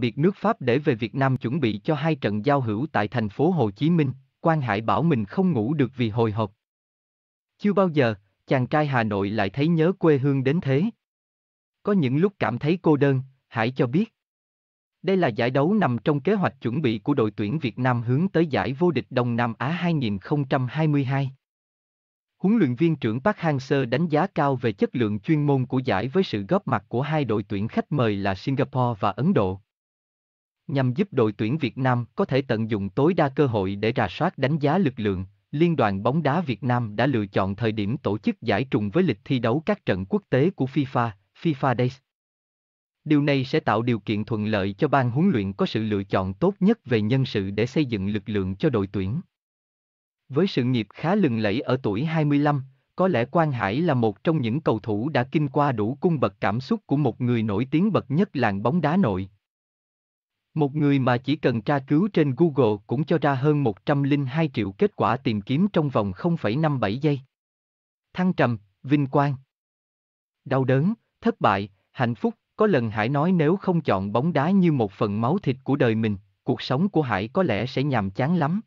biệt nước Pháp để về Việt Nam chuẩn bị cho hai trận giao hữu tại thành phố Hồ Chí Minh, Quang Hải bảo mình không ngủ được vì hồi hộp. Chưa bao giờ, chàng trai Hà Nội lại thấy nhớ quê hương đến thế. Có những lúc cảm thấy cô đơn, Hải cho biết. Đây là giải đấu nằm trong kế hoạch chuẩn bị của đội tuyển Việt Nam hướng tới giải vô địch Đông Nam Á 2022. Huấn luyện viên trưởng Park Hang-seo đánh giá cao về chất lượng chuyên môn của giải với sự góp mặt của hai đội tuyển khách mời là Singapore và Ấn Độ nhằm giúp đội tuyển Việt Nam có thể tận dụng tối đa cơ hội để rà soát đánh giá lực lượng. Liên đoàn bóng đá Việt Nam đã lựa chọn thời điểm tổ chức giải trùng với lịch thi đấu các trận quốc tế của FIFA, FIFA Days. Điều này sẽ tạo điều kiện thuận lợi cho ban huấn luyện có sự lựa chọn tốt nhất về nhân sự để xây dựng lực lượng cho đội tuyển. Với sự nghiệp khá lừng lẫy ở tuổi 25, có lẽ Quang Hải là một trong những cầu thủ đã kinh qua đủ cung bậc cảm xúc của một người nổi tiếng bậc nhất làng bóng đá nội, một người mà chỉ cần tra cứu trên Google cũng cho ra hơn 102 triệu kết quả tìm kiếm trong vòng 0,57 giây. Thăng trầm, vinh quang. Đau đớn, thất bại, hạnh phúc, có lần Hải nói nếu không chọn bóng đá như một phần máu thịt của đời mình, cuộc sống của Hải có lẽ sẽ nhàm chán lắm.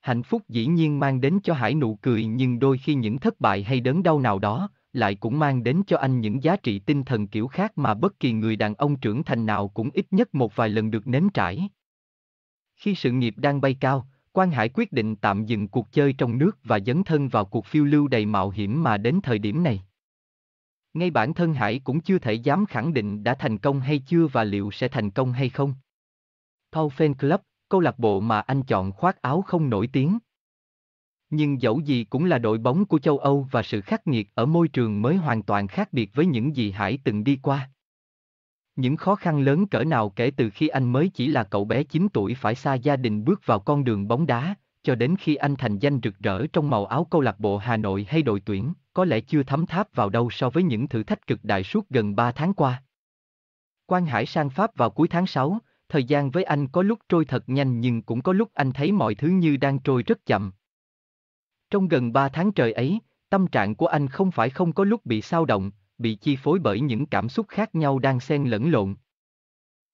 Hạnh phúc dĩ nhiên mang đến cho Hải nụ cười nhưng đôi khi những thất bại hay đớn đau nào đó, lại cũng mang đến cho anh những giá trị tinh thần kiểu khác mà bất kỳ người đàn ông trưởng thành nào cũng ít nhất một vài lần được nếm trải. Khi sự nghiệp đang bay cao, Quan Hải quyết định tạm dừng cuộc chơi trong nước và dấn thân vào cuộc phiêu lưu đầy mạo hiểm mà đến thời điểm này. Ngay bản thân Hải cũng chưa thể dám khẳng định đã thành công hay chưa và liệu sẽ thành công hay không. Paul Fan Club, câu lạc bộ mà anh chọn khoác áo không nổi tiếng, nhưng dẫu gì cũng là đội bóng của châu Âu và sự khắc nghiệt ở môi trường mới hoàn toàn khác biệt với những gì Hải từng đi qua. Những khó khăn lớn cỡ nào kể từ khi anh mới chỉ là cậu bé 9 tuổi phải xa gia đình bước vào con đường bóng đá, cho đến khi anh thành danh rực rỡ trong màu áo câu lạc bộ Hà Nội hay đội tuyển, có lẽ chưa thấm tháp vào đâu so với những thử thách cực đại suốt gần 3 tháng qua. Quang Hải sang Pháp vào cuối tháng 6, thời gian với anh có lúc trôi thật nhanh nhưng cũng có lúc anh thấy mọi thứ như đang trôi rất chậm, trong gần 3 tháng trời ấy, tâm trạng của anh không phải không có lúc bị sao động, bị chi phối bởi những cảm xúc khác nhau đang xen lẫn lộn.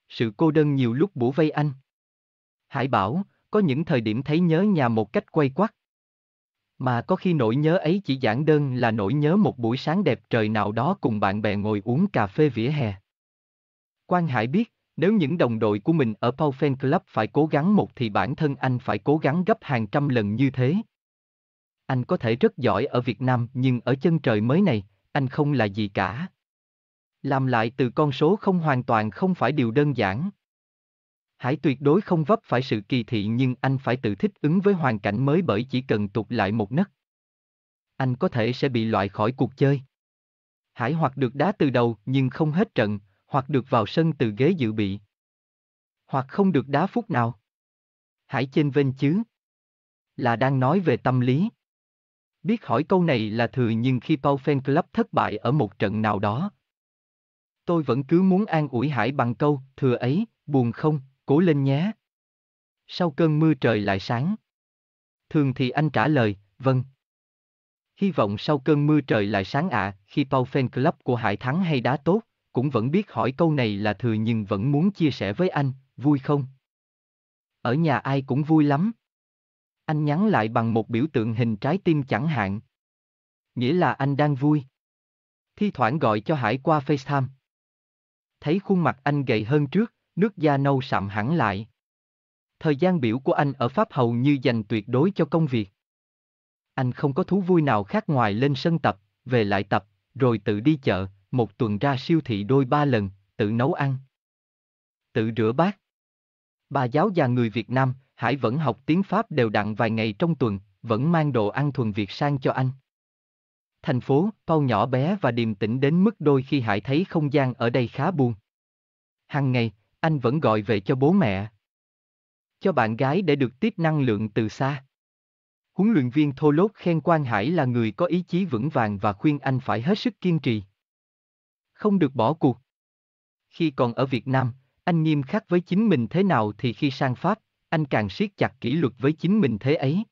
Sự cô đơn nhiều lúc bủa vây anh. Hải bảo, có những thời điểm thấy nhớ nhà một cách quay quắt. Mà có khi nỗi nhớ ấy chỉ giản đơn là nỗi nhớ một buổi sáng đẹp trời nào đó cùng bạn bè ngồi uống cà phê vỉa hè. Quang Hải biết, nếu những đồng đội của mình ở Paul Fan Club phải cố gắng một thì bản thân anh phải cố gắng gấp hàng trăm lần như thế anh có thể rất giỏi ở Việt Nam nhưng ở chân trời mới này, anh không là gì cả. Làm lại từ con số không hoàn toàn không phải điều đơn giản. Hãy tuyệt đối không vấp phải sự kỳ thị nhưng anh phải tự thích ứng với hoàn cảnh mới bởi chỉ cần tụt lại một nấc. Anh có thể sẽ bị loại khỏi cuộc chơi. Hãy hoặc được đá từ đầu nhưng không hết trận, hoặc được vào sân từ ghế dự bị. Hoặc không được đá phút nào. Hãy trên vênh chứ. Là đang nói về tâm lý. Biết hỏi câu này là thừa nhưng khi Paul Fan Club thất bại ở một trận nào đó. Tôi vẫn cứ muốn an ủi Hải bằng câu, thừa ấy, buồn không, cố lên nhé. Sau cơn mưa trời lại sáng. Thường thì anh trả lời, vâng. Hy vọng sau cơn mưa trời lại sáng ạ, à, khi Paul Fan Club của Hải thắng hay đá tốt, cũng vẫn biết hỏi câu này là thừa nhưng vẫn muốn chia sẻ với anh, vui không? Ở nhà ai cũng vui lắm. Anh nhắn lại bằng một biểu tượng hình trái tim chẳng hạn. Nghĩa là anh đang vui. Thi thoảng gọi cho Hải qua FaceTime. Thấy khuôn mặt anh gầy hơn trước, nước da nâu sạm hẳn lại. Thời gian biểu của anh ở Pháp hầu như dành tuyệt đối cho công việc. Anh không có thú vui nào khác ngoài lên sân tập, về lại tập, rồi tự đi chợ, một tuần ra siêu thị đôi ba lần, tự nấu ăn. Tự rửa bát. Bà giáo già người Việt Nam, Hải vẫn học tiếng Pháp đều đặn vài ngày trong tuần, vẫn mang đồ ăn thuần Việt sang cho anh. Thành phố, Pau nhỏ bé và điềm tĩnh đến mức đôi khi Hải thấy không gian ở đây khá buồn. Hằng ngày, anh vẫn gọi về cho bố mẹ. Cho bạn gái để được tiếp năng lượng từ xa. Huấn luyện viên Thô Lốt khen Quang Hải là người có ý chí vững vàng và khuyên anh phải hết sức kiên trì. Không được bỏ cuộc. Khi còn ở Việt Nam, anh nghiêm khắc với chính mình thế nào thì khi sang Pháp, anh càng siết chặt kỷ luật với chính mình thế ấy.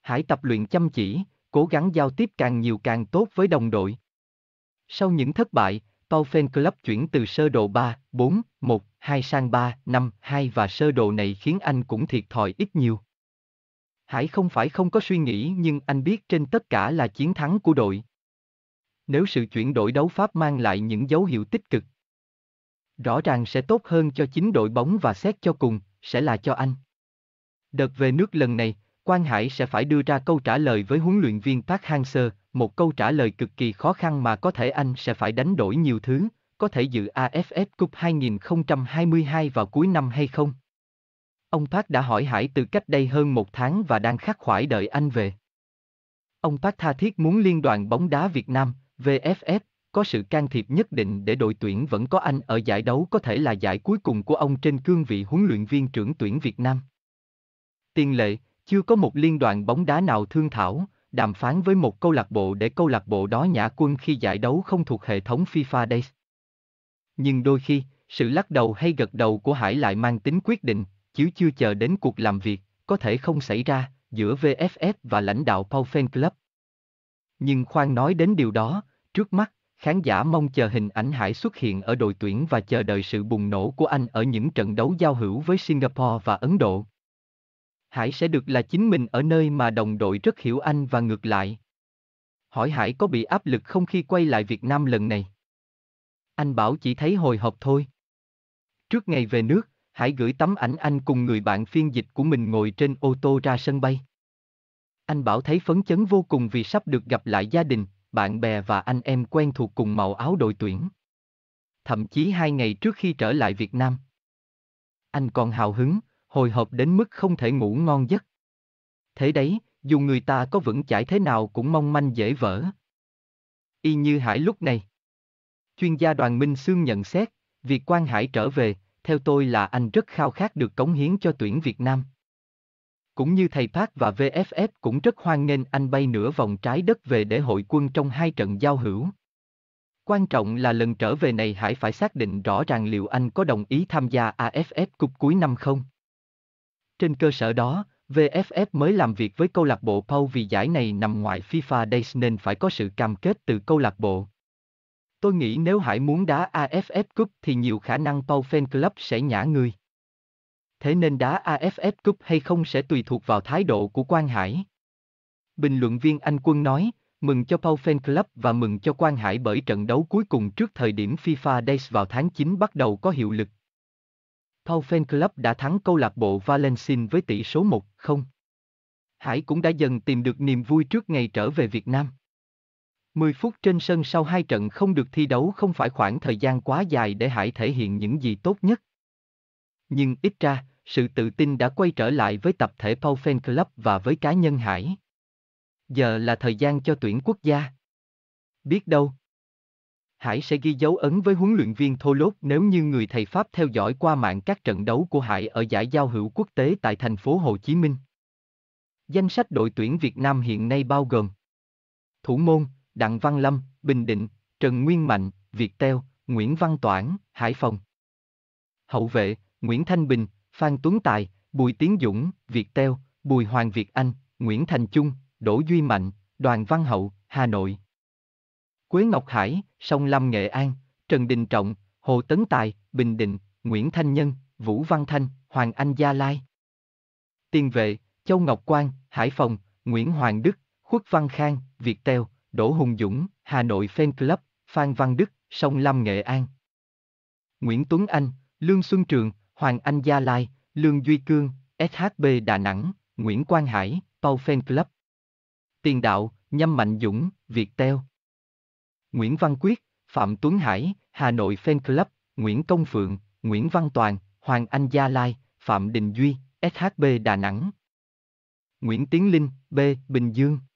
Hãy tập luyện chăm chỉ, cố gắng giao tiếp càng nhiều càng tốt với đồng đội. Sau những thất bại, Paul Fan Club chuyển từ sơ đồ 3, 4, 1, 2 sang 3, 5, 2 và sơ đồ này khiến anh cũng thiệt thòi ít nhiều. Hải không phải không có suy nghĩ nhưng anh biết trên tất cả là chiến thắng của đội. Nếu sự chuyển đổi đấu pháp mang lại những dấu hiệu tích cực, rõ ràng sẽ tốt hơn cho chính đội bóng và xét cho cùng, sẽ là cho anh. Đợt về nước lần này, Quang Hải sẽ phải đưa ra câu trả lời với huấn luyện viên Park Hang-seo, một câu trả lời cực kỳ khó khăn mà có thể anh sẽ phải đánh đổi nhiều thứ, có thể dự AFF Cup 2022 vào cuối năm hay không? Ông Park đã hỏi Hải từ cách đây hơn một tháng và đang khắc khoải đợi anh về. Ông Park tha thiết muốn Liên đoàn bóng đá Việt Nam, VFF, có sự can thiệp nhất định để đội tuyển vẫn có anh ở giải đấu có thể là giải cuối cùng của ông trên cương vị huấn luyện viên trưởng tuyển Việt Nam. Tiền lệ, chưa có một liên đoàn bóng đá nào thương thảo, đàm phán với một câu lạc bộ để câu lạc bộ đó nhả quân khi giải đấu không thuộc hệ thống FIFA Days. Nhưng đôi khi, sự lắc đầu hay gật đầu của Hải lại mang tính quyết định, chứ chưa chờ đến cuộc làm việc, có thể không xảy ra, giữa VFF và lãnh đạo Paul Fan Club. Nhưng khoan nói đến điều đó, trước mắt, Khán giả mong chờ hình ảnh Hải xuất hiện ở đội tuyển và chờ đợi sự bùng nổ của anh ở những trận đấu giao hữu với Singapore và Ấn Độ. Hải sẽ được là chính mình ở nơi mà đồng đội rất hiểu anh và ngược lại. Hỏi Hải có bị áp lực không khi quay lại Việt Nam lần này? Anh bảo chỉ thấy hồi hộp thôi. Trước ngày về nước, Hải gửi tấm ảnh anh cùng người bạn phiên dịch của mình ngồi trên ô tô ra sân bay. Anh bảo thấy phấn chấn vô cùng vì sắp được gặp lại gia đình, bạn bè và anh em quen thuộc cùng màu áo đội tuyển. Thậm chí hai ngày trước khi trở lại Việt Nam. Anh còn hào hứng, hồi hộp đến mức không thể ngủ ngon giấc. Thế đấy, dù người ta có vững chãi thế nào cũng mong manh dễ vỡ. Y như Hải lúc này. Chuyên gia đoàn Minh Sương nhận xét, việc Quang Hải trở về, theo tôi là anh rất khao khát được cống hiến cho tuyển Việt Nam. Cũng như thầy Park và VFF cũng rất hoan nghênh anh bay nửa vòng trái đất về để hội quân trong hai trận giao hữu. Quan trọng là lần trở về này Hải phải xác định rõ ràng liệu anh có đồng ý tham gia AFF Cup cuối năm không. Trên cơ sở đó, VFF mới làm việc với câu lạc bộ Pau vì giải này nằm ngoài FIFA Days nên phải có sự cam kết từ câu lạc bộ. Tôi nghĩ nếu Hải muốn đá AFF Cup thì nhiều khả năng Pau Fan Club sẽ nhả người thế nên đá AFF Cup hay không sẽ tùy thuộc vào thái độ của Quang Hải. Bình luận viên Anh Quân nói, mừng cho Pau Fan Club và mừng cho Quang Hải bởi trận đấu cuối cùng trước thời điểm FIFA Days vào tháng 9 bắt đầu có hiệu lực. Pau Fan Club đã thắng câu lạc bộ Valencia với tỷ số 1-0. Hải cũng đã dần tìm được niềm vui trước ngày trở về Việt Nam. 10 phút trên sân sau hai trận không được thi đấu không phải khoảng thời gian quá dài để Hải thể hiện những gì tốt nhất. Nhưng ít ra, sự tự tin đã quay trở lại với tập thể pau Fan Club và với cá nhân Hải. Giờ là thời gian cho tuyển quốc gia. Biết đâu. Hải sẽ ghi dấu ấn với huấn luyện viên Thô Lốt nếu như người thầy Pháp theo dõi qua mạng các trận đấu của Hải ở giải giao hữu quốc tế tại thành phố Hồ Chí Minh. Danh sách đội tuyển Việt Nam hiện nay bao gồm Thủ môn, Đặng Văn Lâm, Bình Định, Trần Nguyên Mạnh, Việt Teo, Nguyễn Văn Toản, Hải Phòng. Hậu vệ, Nguyễn Thanh Bình, Phan Tuấn Tài, Bùi Tiến Dũng, Việt Teo, Bùi Hoàng Việt Anh, Nguyễn Thành Trung, Đỗ Duy Mạnh, Đoàn Văn Hậu, Hà Nội. Quế Ngọc Hải, Sông Lâm Nghệ An, Trần Đình Trọng, Hồ Tấn Tài, Bình Định, Nguyễn Thanh Nhân, Vũ Văn Thanh, Hoàng Anh Gia Lai. Tiền vệ, Châu Ngọc Quang, Hải Phòng, Nguyễn Hoàng Đức, Khuất Văn Khang, Việt Teo, Đỗ Hùng Dũng, Hà Nội Fan Club, Phan Văn Đức, Sông Lâm Nghệ An. Nguyễn Tuấn Anh, Lương Xuân Trường, Hoàng Anh Gia Lai, Lương Duy Cương, SHB Đà Nẵng, Nguyễn Quang Hải, Pau Fan Club. Tiền đạo, Nhâm Mạnh Dũng, Việt Teo. Nguyễn Văn Quyết, Phạm Tuấn Hải, Hà Nội Fan Club, Nguyễn Công Phượng, Nguyễn Văn Toàn, Hoàng Anh Gia Lai, Phạm Đình Duy, SHB Đà Nẵng. Nguyễn Tiến Linh, B, Bình Dương.